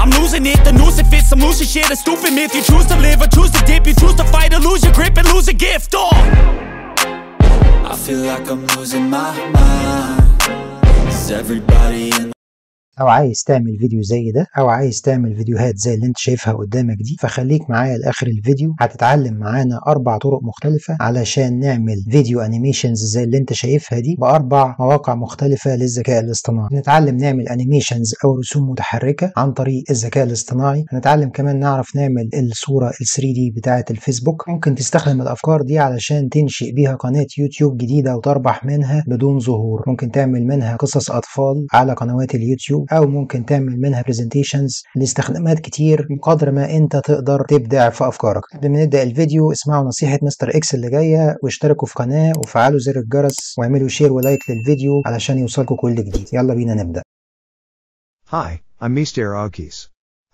I'm losing it, the noose it fits some losing shit A stupid myth, you choose to live or choose to dip You choose to fight or lose your grip and lose a gift, oh! I feel like I'm losing my mind Is everybody in او عايز تعمل فيديو زي ده او عايز تعمل فيديوهات زي اللي انت شايفها قدامك دي فخليك معايا لاخر الفيديو هتتعلم معانا اربع طرق مختلفه علشان نعمل فيديو انيميشنز زي اللي انت شايفها دي باربع مواقع مختلفه للذكاء الاصطناعي نتعلم نعمل انيميشنز او رسوم متحركه عن طريق الذكاء الاصطناعي هنتعلم كمان نعرف نعمل الصوره ال 3 دي بتاعه الفيسبوك ممكن تستخدم الافكار دي علشان تنشئ بيها قناه يوتيوب جديده وتربح منها بدون ظهور ممكن تعمل منها قصص اطفال على قنوات اليوتيوب او ممكن تعمل منها برزنتيشنز لاستخدامات كتير بقدر ما انت تقدر تبدع في افكارك قبل ما نبدا الفيديو اسمعوا نصيحه مستر اكس اللي جايه واشتركوا في قناه وفعلوا زر الجرس واعملوا شير ولايك للفيديو علشان يوصلكوا كل جديد يلا بينا نبدا Hi, I'm Mr. Aukis.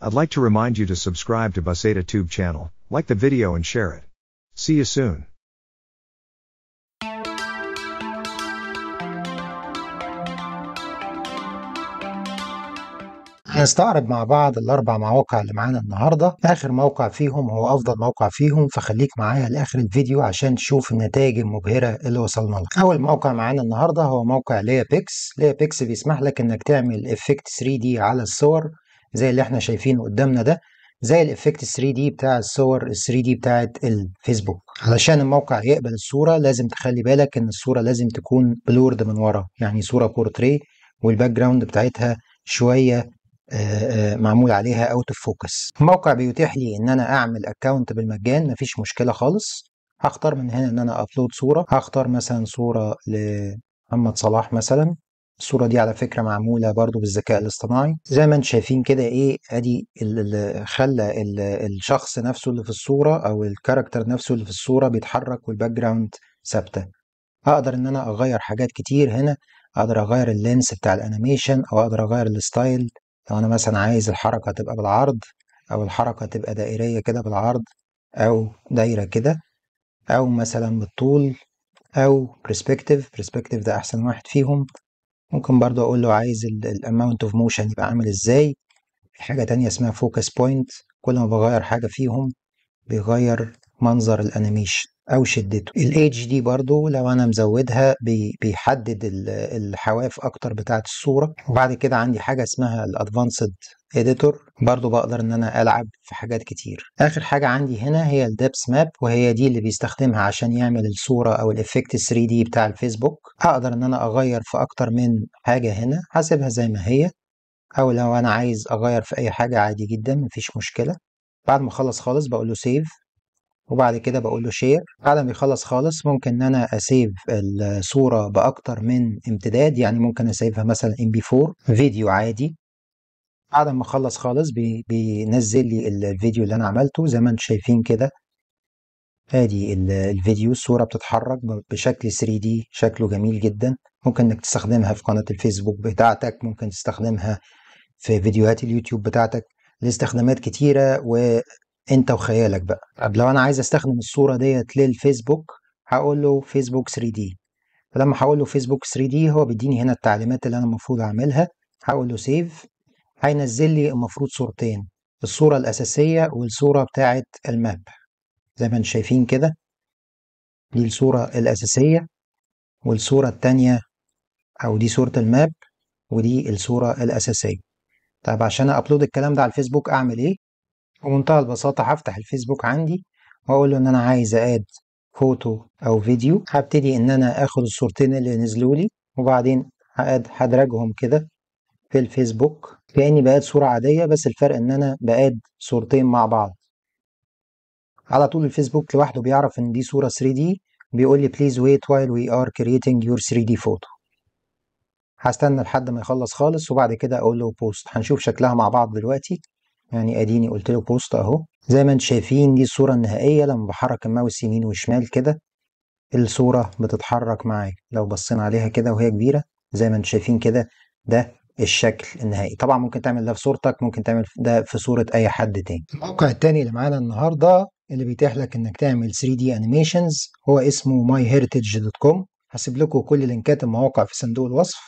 I'd like to remind you to subscribe to Baseda Tube channel, like the video and share it. See you soon. هنستعرض مع بعض الأربع مواقع اللي معانا النهاردة آخر موقع فيهم هو أفضل موقع فيهم فخليك معايا لآخر الفيديو عشان تشوف النتائج المبهرة اللي وصلنا لها أول موقع معانا النهاردة هو موقع ليا بيكس ليا بيكس بيسمح لك إنك تعمل إفكت دي على الصور زي اللي احنا شايفينه قدامنا ده زي الافكت 3 دي بتاع الصور 3 دي بتاعت الفيسبوك علشان الموقع يقبل الصوره لازم تخلي بالك ان الصوره لازم تكون بلورد من ورا يعني صوره بورتريه والباك جراوند بتاعتها شويه معمول عليها اوت اوف فوكس الموقع بيتيح لي ان انا اعمل اكونت بالمجان مفيش مشكله خالص هختار من هنا ان انا ابلود صوره هختار مثلا صوره لمحمد صلاح مثلا الصورة دي على فكرة معمولة برضو بالذكاء الاصطناعي زي ما انتم شايفين كده ايه ادي اللي خلى الشخص نفسه اللي في الصورة او الكاركتر نفسه اللي في الصورة بيتحرك والباك جراوند ثابتة اقدر ان انا اغير حاجات كتير هنا اقدر اغير اللينس بتاع الانيميشن او اقدر اغير الستايل لو انا مثلا عايز الحركه تبقى بالعرض او الحركه تبقى دائريه كده بالعرض او دايره كده او مثلا بالطول او برسبكتيف برسبكتيف ده احسن واحد فيهم ممكن برضو اقول له عايز الاماونت اوف موشن يبقى عامل ازاي في حاجه تانية اسمها فوكس بوينت كل ما بغير حاجه فيهم بيغير منظر الانيميشن او شدته الاتش دي برضو لو انا مزودها بيحدد الحواف اكتر بتاعه الصوره وبعد كده عندي حاجه اسمها الادفانسد اديتور برضو بقدر ان انا العب في حاجات كتير اخر حاجه عندي هنا هي الدبس ماب وهي دي اللي بيستخدمها عشان يعمل الصوره او الافكت 3 دي بتاع الفيسبوك اقدر ان انا اغير في اكتر من حاجه هنا هسيبها زي ما هي او لو انا عايز اغير في اي حاجه عادي جدا مفيش مشكله بعد ما اخلص خالص بقول له سيف وبعد كده بقول له شير بعد ما يخلص خالص ممكن ان انا اسيف الصوره باكتر من امتداد يعني ممكن اسيفها مثلا ام بي 4 فيديو عادي بعد ما اخلص خالص بي بينزل لي الفيديو اللي انا عملته زي ما انتم شايفين كده ادي الفيديو الصوره بتتحرك بشكل 3 دي شكله جميل جدا ممكن انك تستخدمها في قناه الفيسبوك بتاعتك ممكن تستخدمها في فيديوهات اليوتيوب بتاعتك لاستخدامات كتيرة و انت وخيالك بقى طب لو انا عايز استخدم الصوره ديت للفيسبوك هقول له فيسبوك 3 دي فلما هقول له فيسبوك 3 دي هو بيديني هنا التعليمات اللي انا المفروض اعملها هقول له سيف هينزل لي المفروض صورتين الصوره الاساسيه والصوره بتاعه الماب زي ما انتم شايفين كده دي الصوره الاساسيه والصوره التانية او دي صوره الماب ودي الصوره الاساسيه طب عشان ابلود الكلام ده على الفيسبوك اعمل ايه بمنتهى البساطة هفتح الفيسبوك عندي وأقول له إن أنا عايز أد فوتو أو فيديو هبتدي إن أنا آخد الصورتين اللي نزلوا لي وبعدين هأد هدرجهم كده في الفيسبوك كأني بقاد صورة عادية بس الفرق إن أنا بقاد صورتين مع بعض على طول الفيسبوك لوحده بيعرف إن دي صورة 3D بيقول لي بليز wait while we are creating your 3D photo هستنى لحد ما يخلص خالص وبعد كده اقول له بوست هنشوف شكلها مع بعض دلوقتي يعني اديني قلت له بوست اهو زي ما انتم شايفين دي الصورة النهائية لما بحرك الماوس يمين وشمال كده الصورة بتتحرك معايا لو بصينا عليها كده وهي كبيرة زي ما انتم شايفين كده ده الشكل النهائي طبعا ممكن تعمل ده في صورتك ممكن تعمل ده في صورة اي حد تاني الموقع التاني اللي معانا النهاردة اللي بيتيح لك انك تعمل 3D animations هو اسمه myheritage.com هسيب لكم كل لينكات المواقع في صندوق الوصف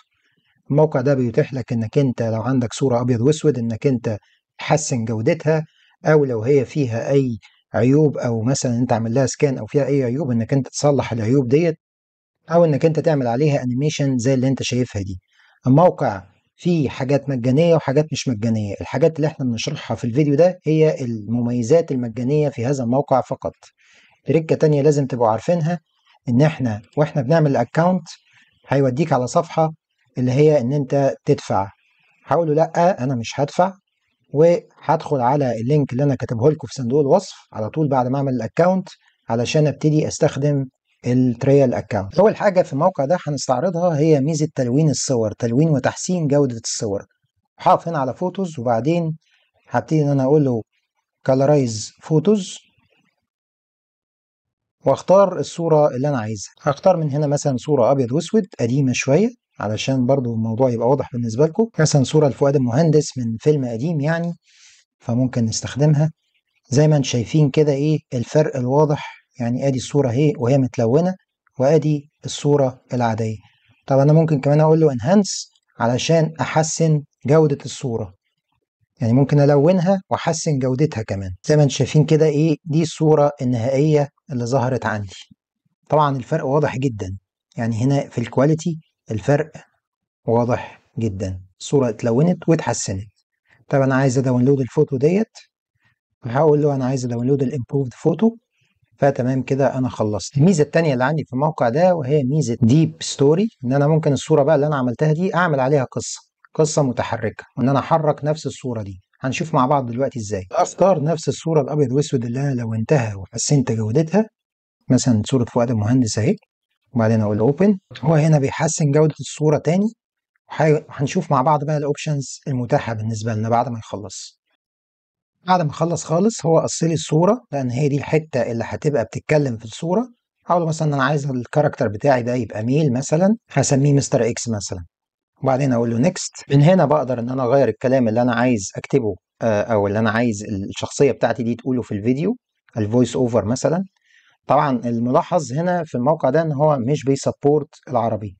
الموقع ده بيتيح لك انك انت لو عندك صورة ابيض واسود انك انت تحسن جودتها او لو هي فيها اي عيوب او مثلا انت عامل لها سكان او فيها اي عيوب انك انت تصلح العيوب ديت او انك انت تعمل عليها انيميشن زي اللي انت شايفها دي الموقع فيه حاجات مجانيه وحاجات مش مجانيه الحاجات اللي احنا بنشرحها في الفيديو ده هي المميزات المجانيه في هذا الموقع فقط تركه تانية لازم تبقوا عارفينها ان احنا واحنا بنعمل الاكونت هيوديك على صفحه اللي هي ان انت تدفع هقول له لا انا مش هدفع وهدخل على اللينك اللي انا كاتبه لكم في صندوق الوصف على طول بعد ما اعمل الاكونت علشان ابتدي استخدم التريال اكونت اول حاجه في الموقع ده هنستعرضها هي ميزه تلوين الصور تلوين وتحسين جوده الصور هقف هنا على فوتوز وبعدين هبتدي ان انا اقول له كلرايز فوتوز واختار الصوره اللي انا عايزها هختار من هنا مثلا صوره ابيض واسود قديمه شويه علشان برضو الموضوع يبقى واضح بالنسبة لكم مثلا صورة لفؤاد المهندس من فيلم قديم يعني فممكن نستخدمها زي ما انتم شايفين كده ايه الفرق الواضح يعني ادي الصورة اهي وهي متلونة وادي الصورة العادية طب انا ممكن كمان اقول له انهانس علشان احسن جودة الصورة يعني ممكن الونها واحسن جودتها كمان زي ما انتم شايفين كده ايه دي الصورة النهائية اللي ظهرت عندي طبعا الفرق واضح جدا يعني هنا في الكواليتي الفرق واضح جدا الصورة اتلونت واتحسنت طب انا عايز اداونلود الفوتو ديت هقول له انا عايز اداونلود الامبروفد فوتو فتمام كده انا خلصت الميزه الثانيه اللي عندي في الموقع ده وهي ميزه ديب ستوري ان انا ممكن الصوره بقى اللي انا عملتها دي اعمل عليها قصه قصه متحركه وان انا احرك نفس الصوره دي هنشوف مع بعض دلوقتي ازاي اختار نفس الصوره الابيض واسود اللي انا لونتها وحسنت جودتها مثلا صوره فؤاد المهندس اهي وبعدين اقول اوبن هو هنا بيحسن جودة الصورة تاني وهنشوف مع بعض بقى الاوبشنز المتاحة بالنسبة لنا بعد ما يخلص بعد ما يخلص خالص هو قصلي الصورة لان هي دي الحتة اللي هتبقى بتتكلم في الصورة اقول مثلا انا عايز الكاركتر بتاعي ده يبقى ميل مثلا هسميه مستر اكس مثلا وبعدين اقول له نيكست من هنا بقدر ان انا اغير الكلام اللي انا عايز اكتبه آه، او اللي انا عايز الشخصيه بتاعتي دي تقوله في الفيديو الفويس اوفر مثلا طبعا الملاحظ هنا في الموقع ده ان هو مش بيسبورت العربي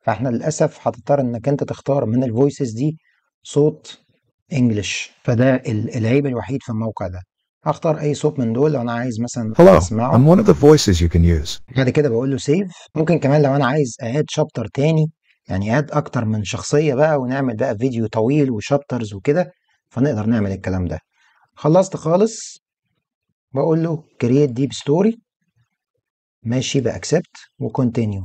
فاحنا للاسف هتضطر انك انت تختار من الفويسز دي صوت انجلش فده العيب الوحيد في الموقع ده اختار اي صوت من دول لو انا عايز مثلا Hello, اسمعه I'm one of the voices you can use بعد كده بقول له سيف ممكن كمان لو انا عايز اهاد شابتر تاني يعني اد اكتر من شخصيه بقى ونعمل بقى فيديو طويل وشابترز وكده فنقدر نعمل الكلام ده خلصت خالص بقول له كرييت ديب ستوري ماشي باكسبت وكونتينيو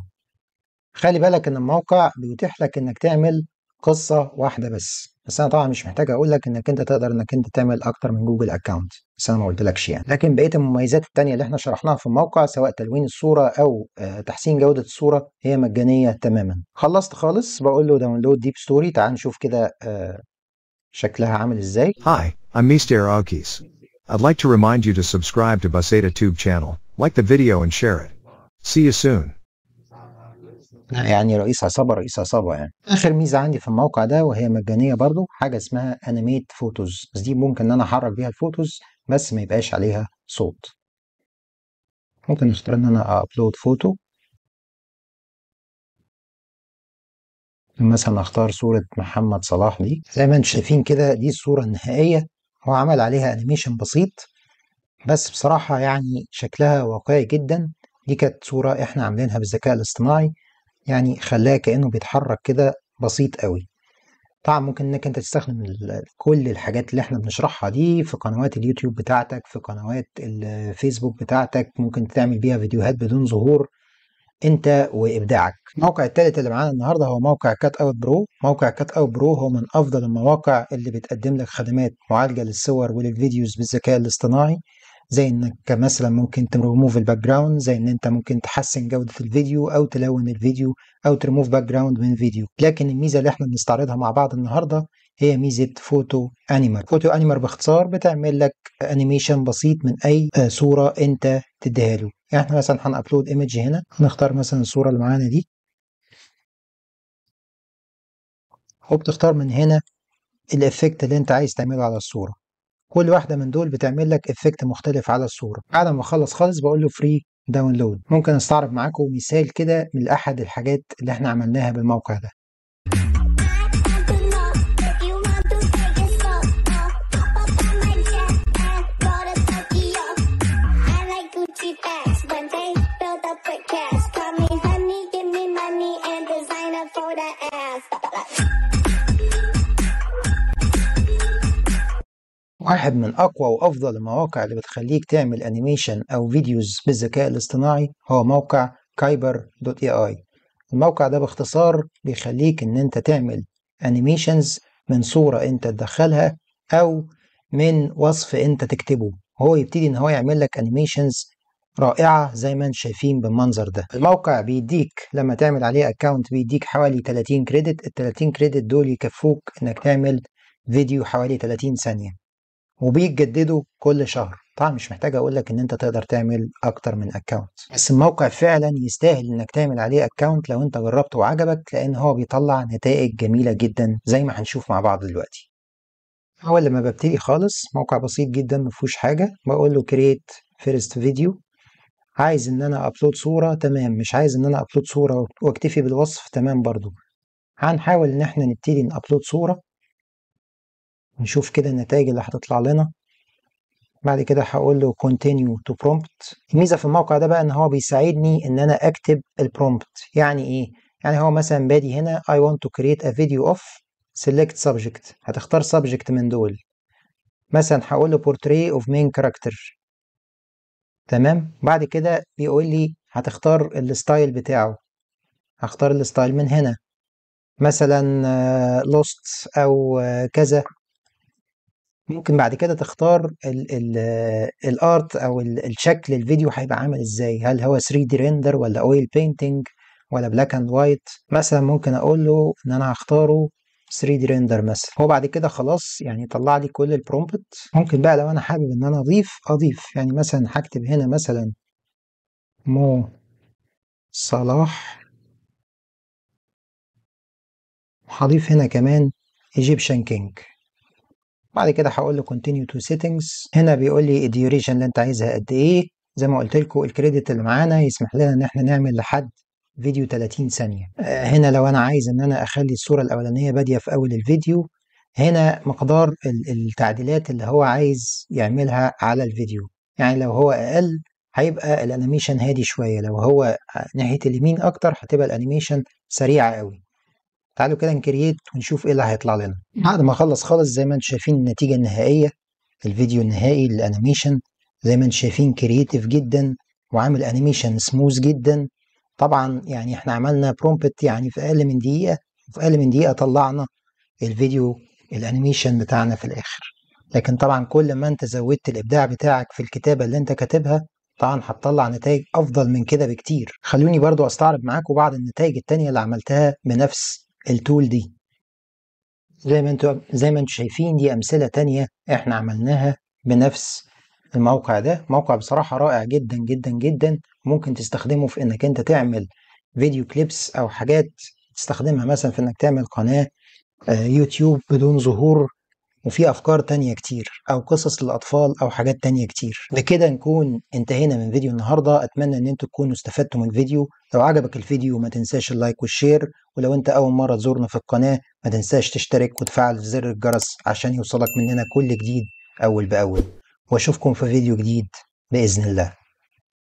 خلي بالك ان الموقع بيتيح لك انك تعمل قصة واحدة بس بس انا طبعا مش محتاج اقول لك انك انت تقدر انك انت تعمل اكتر من جوجل اكونت بس انا ما قلتلكش يعني لكن بقيه المميزات التانية اللي احنا شرحناها في الموقع سواء تلوين الصوره او آه، تحسين جوده الصوره هي مجانيه تماما خلصت خالص بقول له داونلود ديب ستوري تعال نشوف كده آه، شكلها عامل ازاي Hi, I'm Mr. Aukis. I'd like to remind you to subscribe to Baseda Tube channel. Like the video and share it. See you soon. يعني رئيس عصابة رئيس عصابة يعني آخر ميزة عندي في الموقع ده وهي مجانية برضو حاجة اسمها انيميت فوتوز بس دي ممكن ان انا احرك بيها الفوتوز بس ما يبقاش عليها صوت ممكن اختار ان انا ابلود فوتو مثلا اختار صورة محمد صلاح دي زي ما انتم شايفين كده دي الصورة النهائية هو عمل عليها انيميشن بسيط بس بصراحة يعني شكلها واقعي جدًا، دي كانت صورة إحنا عاملينها بالذكاء الاصطناعي، يعني خلّاها كإنه بيتحرك كده بسيط أوي. طبعًا ممكن إنك أنت تستخدم كل الحاجات اللي إحنا بنشرحها دي في قنوات اليوتيوب بتاعتك، في قنوات الفيسبوك بتاعتك، ممكن تعمل بيها فيديوهات بدون ظهور أنت وإبداعك. الموقع التالت اللي معانا النهاردة هو موقع اوت برو موقع اوت برو هو من أفضل المواقع اللي بتقدم لك خدمات معالجة للصور وللفيديوز بالذكاء الاصطناعي. زي انك مثلا ممكن تريموف الباك جراوند زي ان انت ممكن تحسن جوده الفيديو او تلون الفيديو او تريموف باك جراوند من فيديو لكن الميزه اللي احنا بنستعرضها مع بعض النهارده هي ميزه فوتو انيمال فوتو انيمال باختصار بتعمل لك انيميشن بسيط من اي صوره انت تديها له يعني احنا مثلا هنابلود ايمج هنا هنختار مثلا الصوره اللي معانا دي وبتختار من هنا الافكت اللي انت عايز تعمله على الصوره كل واحده من دول بتعمل لك افكت مختلف على الصوره بعد ما اخلص خالص بقول له فري داونلود ممكن استعرض معاكم مثال كده من احد الحاجات اللي احنا عملناها بالموقع ده واحد من أقوى وأفضل المواقع اللي بتخليك تعمل أنيميشن أو فيديوز بالذكاء الاصطناعي هو موقع كايبر دوت اي اي الموقع ده باختصار بيخليك إن أنت تعمل أنيميشنز من صورة أنت تدخلها أو من وصف أنت تكتبه هو يبتدي إن هو يعمل لك أنيميشنز رائعة زي ما انتم شايفين بالمنظر ده الموقع بيديك لما تعمل عليه اكونت بيديك حوالي 30 كريدت ال 30 كريدت دول يكفوك انك تعمل فيديو حوالي 30 ثانية وبيتجددوا كل شهر طبعا مش محتاج اقول لك ان انت تقدر تعمل اكتر من اكونت بس الموقع فعلا يستاهل انك تعمل عليه اكونت لو انت جربته وعجبك لان هو بيطلع نتائج جميله جدا زي ما هنشوف مع بعض دلوقتي اول لما ببتدي خالص موقع بسيط جدا ما فيهوش حاجه بقول له كريت فيرست فيديو عايز ان انا ابلود صوره تمام مش عايز ان انا ابلود صوره واكتفي بالوصف تمام برضو هنحاول ان احنا نبتدي نابلود صوره نشوف كده النتائج اللي هتطلع لنا بعد كده هقول له continue to prompt الميزه في الموقع ده بقى ان هو بيساعدني ان انا اكتب البرومبت يعني ايه يعني هو مثلا بادي هنا I want to create a video of select subject هتختار subject من دول مثلا هقول له portrait of main character تمام بعد كده بيقول لي هتختار الستايل بتاعه هختار الستايل من هنا مثلا آه، lost او آه، كذا ممكن بعد كده تختار الارت او الشكل الفيديو هيبقى عامل ازاي هل هو 3 دي ريندر ولا اويل بينتنج ولا بلاك اند وايت مثلا ممكن اقول له ان انا هختاره 3 دي ريندر مثلا هو بعد كده خلاص يعني طلع لي كل البرومبت ممكن بقى لو انا حابب ان انا اضيف اضيف يعني مثلا هكتب هنا مثلا مو صلاح هضيف هنا كمان ايجيبشن كينج بعد كده هقول له continue to settings هنا بيقول لي الديوريشن اللي انت عايزها قد ايه زي ما قلت لكم الكريدت اللي معانا يسمح لنا ان احنا نعمل لحد فيديو 30 ثانية آه، هنا لو انا عايز ان انا اخلي الصورة الاولانية بادية في اول الفيديو هنا مقدار التعديلات اللي هو عايز يعملها على الفيديو يعني لو هو اقل هيبقى الانيميشن هادي شوية لو هو ناحية اليمين اكتر هتبقى الانيميشن سريعة قوي تعالوا كده نكرييت ونشوف ايه اللي هيطلع لنا بعد ما اخلص خالص زي ما انتم شايفين النتيجه النهائيه الفيديو النهائي للانيميشن زي ما انتم شايفين كرييتيف جدا وعامل انيميشن سموث جدا طبعا يعني احنا عملنا برومبت يعني في اقل من دقيقه وفي اقل من دقيقه طلعنا الفيديو الانيميشن بتاعنا في الاخر لكن طبعا كل ما انت زودت الابداع بتاعك في الكتابه اللي انت كاتبها طبعا هتطلع نتائج افضل من كده بكتير خلوني برضو استعرض معاكم بعض النتائج التانية اللي عملتها بنفس التول دي زي ما انتوا زي ما انتوا شايفين دي امثله تانية احنا عملناها بنفس الموقع ده موقع بصراحه رائع جدا جدا جدا ممكن تستخدمه في انك انت تعمل فيديو كليبس او حاجات تستخدمها مثلا في انك تعمل قناه آه، يوتيوب بدون ظهور وفي أفكار تانية كتير أو قصص للأطفال أو حاجات تانية كتير بكده نكون انتهينا من فيديو النهاردة أتمنى أن انتوا تكونوا استفدتوا من الفيديو لو عجبك الفيديو ما تنساش اللايك والشير ولو انت أول مرة تزورنا في القناة ما تنساش تشترك وتفعل زر الجرس عشان يوصلك مننا كل جديد أول بأول وأشوفكم في فيديو جديد بإذن الله